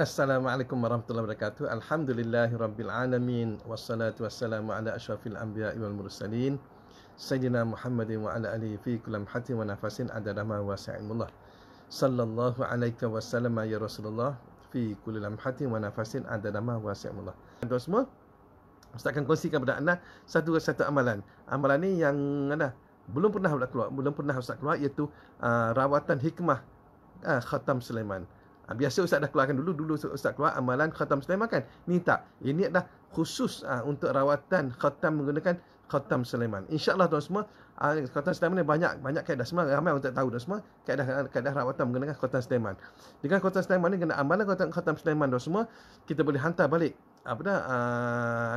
Assalamualaikum warahmatullahi wabarakatuh. Alhamdulillahi rabbil alamin wassalatu wassalamu ala asyrafil anbiya wal mursalin sayyidina Muhammadin wa ala alihi fi kulli hatin wa nafasin adada ma wasi'illah. Sallallahu alaihi wasallam ya Rasulullah fi kulli lamhatin wa nafasin adada ma wasi'illah. Tuan semua, Ustaz akan kongsikan kepada anda satu satu amalan. Amalan ni yang anda belum pernah keluar, belum pernah Ustaz keluar iaitu uh, rawatan hikmah uh, Khatam Sulaiman. Sulaiman. Ha, biasa ustaz dah keluarkan dulu dulu ustaz keluar amalan khatam Sulaiman kan. Ni tak. Ini adalah khusus ha, untuk rawatan khatam menggunakan khatam Sulaiman. Insya-Allah tuan semua ah, ha, sleman Sulaiman ni banyak banyak kaedah semua ramai orang tak tahu tuan semua kaedah kaedah rawatan menggunakan khatam sleman. Dengan khatam sleman ni kena amalan khatam khatam Sulaiman tuan semua kita boleh hantar balik apa dah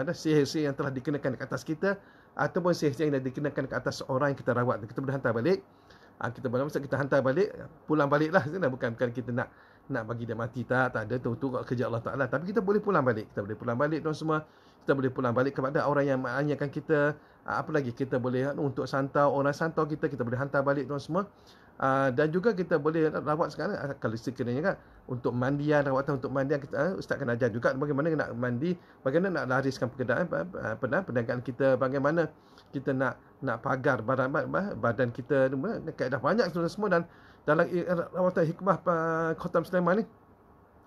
ada sihir-sihir yang telah dikenakan ke atas kita ataupun sihir-sihir yang dikenakan ke atas orang yang kita rawat kita boleh hantar balik. kita boleh masa kita hantar balik pulang baliklah sebenarnya lah. bukan bukan kita nak nak bagi dia mati tak tak ada tentu kau kerja Allah Taala tapi kita boleh pulang balik kita boleh pulang balik tuan semua kita boleh pulang balik kepada orang yang menanyakan kita ah, apa lagi kita boleh untuk santau orang santau kita kita boleh hantar balik tuan semua ah, dan juga kita boleh rawat sekarang ah, kalau sekiranya kan untuk mandian rawatan untuk mandian kita ustaz kena ajar juga bagaimana nak mandi bagaimana nak lariskan perkedaan pernah perniagaan kita bagaimana kita nak nak pagar badan badan kita dah banyak semua dan dalam eh, eh, rawatan hikmah uh, eh, Khotam Sulaiman ni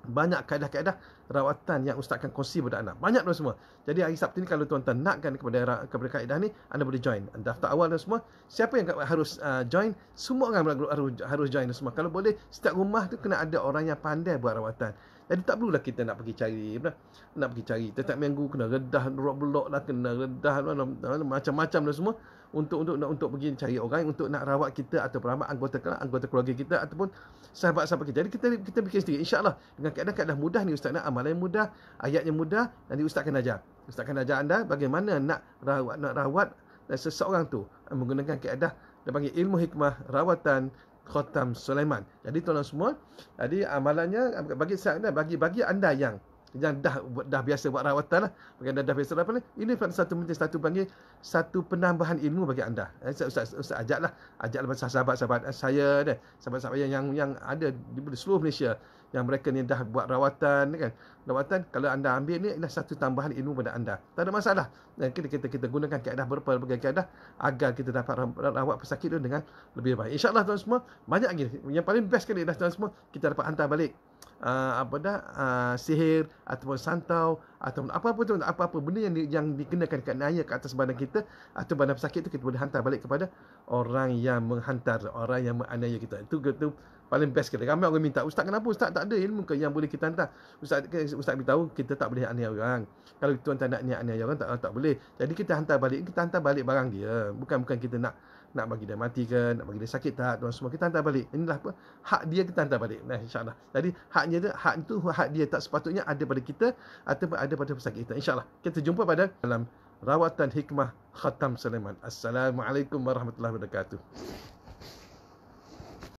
banyak kaedah-kaedah rawatan yang ustaz akan kongsi kepada anda. Banyak tu semua. Jadi hari Sabtu ni kalau tuan-tuan nakkan kepada kepada kaedah ni, anda boleh join. Daftar awal dan semua. Siapa yang harus uh, join? Semua orang harus, harus join dan semua. Kalau boleh, setiap rumah tu kena ada orang yang pandai buat rawatan. Jadi tak perlulah kita nak pergi cari benar? Nak pergi cari Tetap minggu kena redah roadblock lah Kena redah lah, macam-macam dan lah semua untuk untuk nak untuk pergi cari orang untuk nak rawat kita atau perawat anggota anggota keluarga kita ataupun sahabat-sahabat kita. Jadi kita kita bikin sendiri Insyaallah dengan keadaan-keadaan mudah ni ustaz nak amalan yang mudah, yang mudah, nanti ustaz akan ajar. Ustaz akan ajar anda bagaimana nak rawat nak rawat eh, seseorang tu eh, menggunakan kaedah dan panggil ilmu hikmah rawatan Khotam Sulaiman. Jadi tuan-tuan semua, jadi amalannya bagi saya bagi bagi anda yang yang dah dah biasa buat rawatan lah. Bagi anda dah biasa apa ni? Ini satu penting satu panggil satu penambahan ilmu bagi anda. Eh, ustaz ustaz, ustaz ajaklah, ajaklah sahabat-sahabat saya dan sahabat-sahabat yang, yang ada di seluruh Malaysia yang mereka ni dah buat rawatan kan rawatan kalau anda ambil ni ialah satu tambahan ilmu pada anda tak ada masalah dan kita kita, kita gunakan kaedah berbagai kaedah agar kita dapat rawat pesakit tu dengan lebih baik insyaallah tuan semua banyak lagi yang paling best kan ialah tuan semua kita dapat hantar balik uh, apa dah uh, sihir ataupun santau ataupun apa-apa tu apa-apa benda yang di, yang dikenakan dekat naya ke atas badan kita atau badan pesakit tu kita boleh hantar balik kepada orang yang menghantar orang yang menganiaya kita itu tu paling best kita ramai orang minta ustaz kenapa ustaz tak ada ilmu ke yang boleh kita hantar ustaz ke, ustaz beritahu kita tak boleh aniaya orang kalau tuan tak nak aniaya orang tak tak boleh jadi kita hantar balik kita hantar balik barang dia bukan bukan kita nak nak bagi dia mati ke nak bagi dia sakit tak tuan semua kita hantar balik inilah apa hak dia kita hantar balik nah insyaallah jadi haknya dia hak itu hak dia tak sepatutnya ada pada kita atau ada pada pesakit kita insyaallah kita jumpa pada dalam rawatan hikmah khatam Sulaiman assalamualaikum warahmatullahi wabarakatuh